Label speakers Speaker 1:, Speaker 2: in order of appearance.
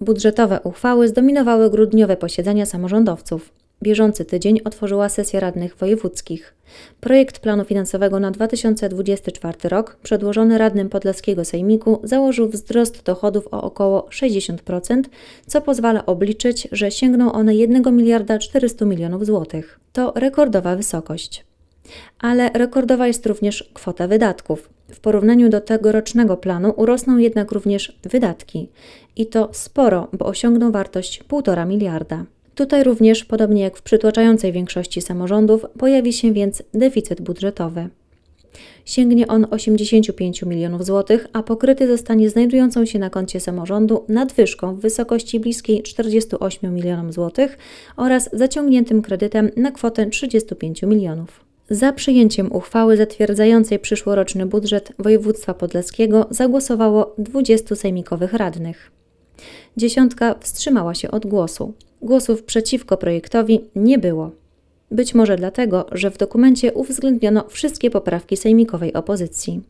Speaker 1: Budżetowe uchwały zdominowały grudniowe posiedzenia samorządowców. Bieżący tydzień otworzyła sesja radnych wojewódzkich. Projekt planu finansowego na 2024 rok, przedłożony radnym Podlaskiego Sejmiku, założył wzrost dochodów o około 60%, co pozwala obliczyć, że sięgną one 1 miliarda 400 milionów złotych. To rekordowa wysokość. Ale rekordowa jest również kwota wydatków. W porównaniu do tegorocznego planu urosną jednak również wydatki i to sporo, bo osiągną wartość 1,5 miliarda. Tutaj również, podobnie jak w przytłaczającej większości samorządów, pojawi się więc deficyt budżetowy. Sięgnie on 85 milionów złotych, a pokryty zostanie znajdującą się na koncie samorządu nadwyżką w wysokości bliskiej 48 milionów złotych oraz zaciągniętym kredytem na kwotę 35 milionów. Za przyjęciem uchwały zatwierdzającej przyszłoroczny budżet województwa podlaskiego zagłosowało 20 sejmikowych radnych. Dziesiątka wstrzymała się od głosu. Głosów przeciwko projektowi nie było. Być może dlatego, że w dokumencie uwzględniono wszystkie poprawki sejmikowej opozycji.